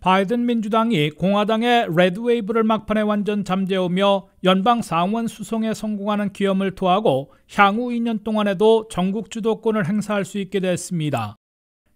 바이든 민주당이 공화당의 레드웨이브를 막판에 완전 잠재우며 연방 상원 수송에 성공하는 기염을 토하고 향후 2년 동안에도 전국 주도권을 행사할 수 있게 됐습니다.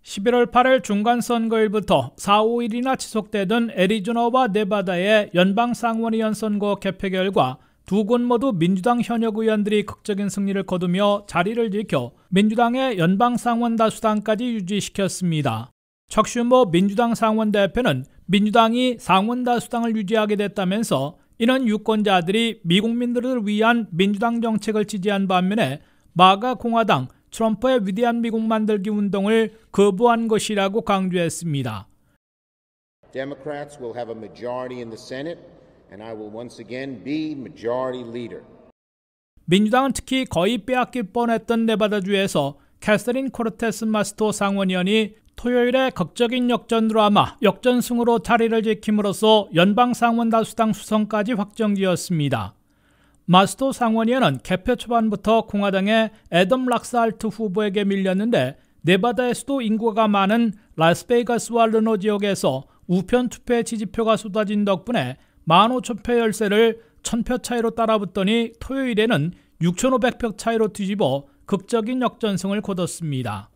11월 8일 중간 선거일부터 4, 5일이나 지속되던 애리조나와 네바다의 연방 상원의원 선거 개표 결과 두 곳 모두 민주당 현역 의원들이 극적인 승리를 거두며 자리를 지켜 민주당의 연방 상원 다수당까지 유지시켰습니다. 척슈보 민주당 상원 대표는 민주당이 상원 다수당을 유지하게 됐다면서 이는 유권자들이 미국민들을 위한 민주당 정책을 지지한 반면에 마가 공화당 트럼프의 위대한 미국 만들기 운동을 거부한 것이라고 강조했습니다. Democrats will have a majority in the Senate and I will once again be majority leader. 민주당은 특히 거의 빼앗길 뻔했던 네바다주에서 캐서린 코르테스 마스토 상원의원이 토요일에 극적인 역전 드라마 역전승으로 자리를 지킴으로써 연방 상원 다수당 수성까지 확정되었습니다. 마스토 상원위원은 개표 초반부터 공화당의 애덤 락스알트 후보에게 밀렸는데 네바다에서도 인구가 많은 라스베이거스와 르노 지역에서 우편 투표의 지지표가 쏟아진 덕분에 15,000표 열세를 1,000표 차이로 따라붙더니 토요일에는 6,500표 차이로 뒤집어 극적인 역전승을 거뒀습니다.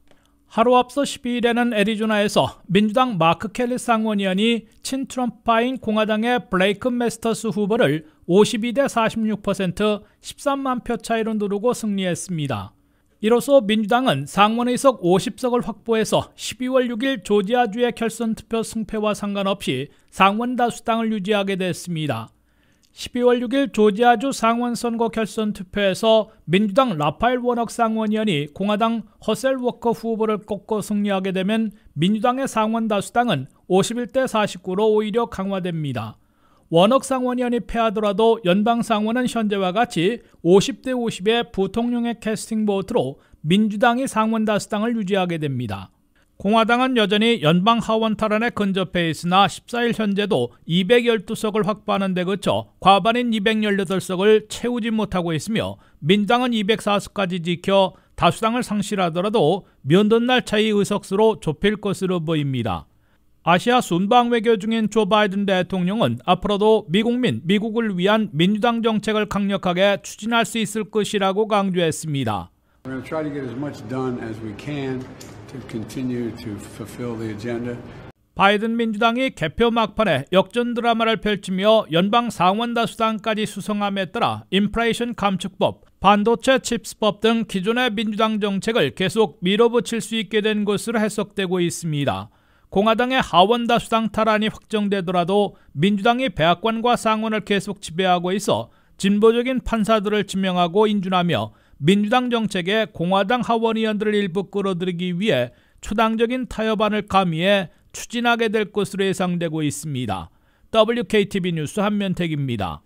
하루 앞서 12일에는 애리조나에서 민주당 마크 켈리 상원의원이 친트럼파인 공화당의 블레이크 메스터스 후보를 52대 46% 13만 표 차이로 누르고 승리했습니다. 이로써 민주당은 상원의석 50석을 확보해서 12월 6일 조지아주의 결선 투표 승패와 상관없이 상원 다수당을 유지하게 됐습니다. 12월 6일 조지아주 상원선거 결선 투표에서 민주당 라파엘 워넉 상원의원이 공화당 허셀 워커 후보를 꺾고 승리하게 되면 민주당의 상원 다수당은 51대 49로 오히려 강화됩니다. 워넉 상원의원이 패하더라도 연방 상원은 현재와 같이 50대 50의 부통령의 캐스팅 보트로 민주당이 상원 다수당을 유지하게 됩니다. 공화당은 여전히 연방 하원 탈환에 근접해 있으나 14일 현재도 212석을 확보하는 데 그쳐 과반인 218석을 채우지 못하고 있으며 민당은 204석까지 지켜 다수당을 상실하더라도 면던 날 차이 의석수로 좁힐 것으로 보입니다. 아시아 순방 외교 중인 조 바이든 대통령은 앞으로도 미국민, 미국을 위한 민주당 정책을 강력하게 추진할 수 있을 것이라고 강조했습니다. 바이든 민주당이 개표 막판에 역전 드라마를 펼치며 연방 상원다수당까지 수성함에 따라 인플레이션 감축법, 반도체 칩스법 등 기존의 민주당 정책을 계속 밀어붙일 수 있게 된 것으로 해석되고 있습니다. 공화당의 하원다수당 탈환이 확정되더라도 민주당이 배악관과 상원을 계속 지배하고 있어 진보적인 판사들을 지명하고 인준하며 민주당 정책에 공화당 하원의원들을 일부 끌어들이기 위해 초당적인 타협안을 가미해 추진하게 될 것으로 예상되고 있습니다. WKTV 뉴스 한면택입니다.